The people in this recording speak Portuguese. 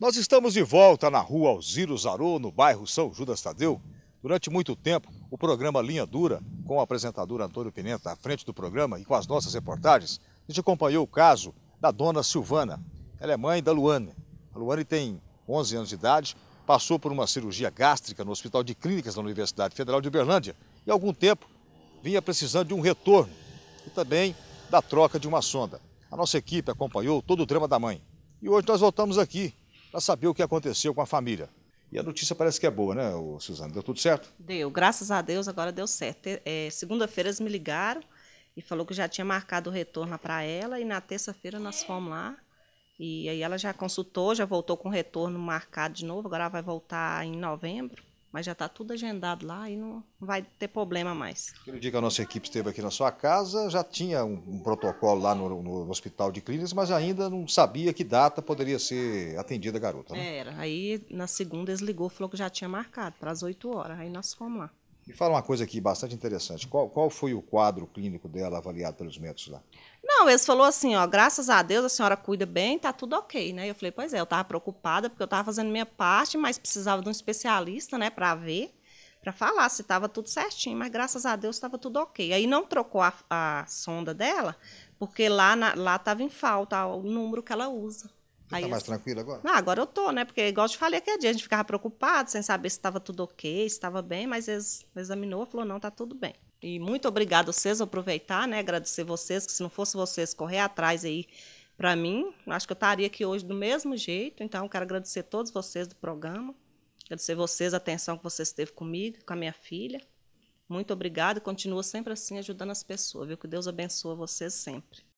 Nós estamos de volta na rua Alziro Zarô, no bairro São Judas Tadeu. Durante muito tempo, o programa Linha Dura, com o apresentador Antônio Pimenta à frente do programa e com as nossas reportagens, a gente acompanhou o caso da dona Silvana. Ela é mãe da Luane. A Luane tem 11 anos de idade, passou por uma cirurgia gástrica no Hospital de Clínicas da Universidade Federal de Uberlândia e, há algum tempo, vinha precisando de um retorno e também da troca de uma sonda. A nossa equipe acompanhou todo o drama da mãe. E hoje nós voltamos aqui para saber o que aconteceu com a família. E a notícia parece que é boa, né, Suzana? Deu tudo certo? Deu, graças a Deus agora deu certo. É, Segunda-feira eles me ligaram e falou que já tinha marcado o retorno para ela e na terça-feira nós fomos lá e aí ela já consultou, já voltou com o retorno marcado de novo, agora vai voltar em novembro mas já está tudo agendado lá e não vai ter problema mais. Aquele dia que a nossa equipe esteve aqui na sua casa, já tinha um, um protocolo lá no, no, Hospital de Clínicas, mas ainda não sabia que data poderia ser atendida a garota. Né? Era. Aí na segunda eles ligou, falou que já tinha marcado para as 8 horas. Aí nós fomos lá. Me fala uma coisa aqui bastante interessante. Qual, qual foi o quadro clínico dela avaliado pelos médicos lá? Não, eles falou assim, ó, graças a Deus a senhora cuida bem, tá tudo ok, né? Eu falei, pois é, eu tava preocupada porque eu tava fazendo minha parte, mas precisava de um especialista, né, para ver, para falar se tava tudo certinho, mas graças a Deus estava tudo ok. Aí não trocou a, a sonda dela, porque lá na, lá tava em falta o número que ela usa. Você aí tá mais tranquilo tranquila agora? Ah, agora eu tô, né? Porque, igual eu te falei aquele dia, a gente ficava preocupado, sem saber se estava tudo ok, se estava bem, mas eles examinou falou, não, tá tudo bem. E muito obrigado a vocês, aproveitar, né? Agradecer vocês, que se não fosse vocês correr atrás aí para mim, acho que eu estaria aqui hoje do mesmo jeito. Então, quero agradecer a todos vocês do programa, agradecer a vocês a atenção que vocês teve comigo, com a minha filha. Muito obrigado e continua sempre assim ajudando as pessoas, viu? Que Deus abençoe vocês sempre.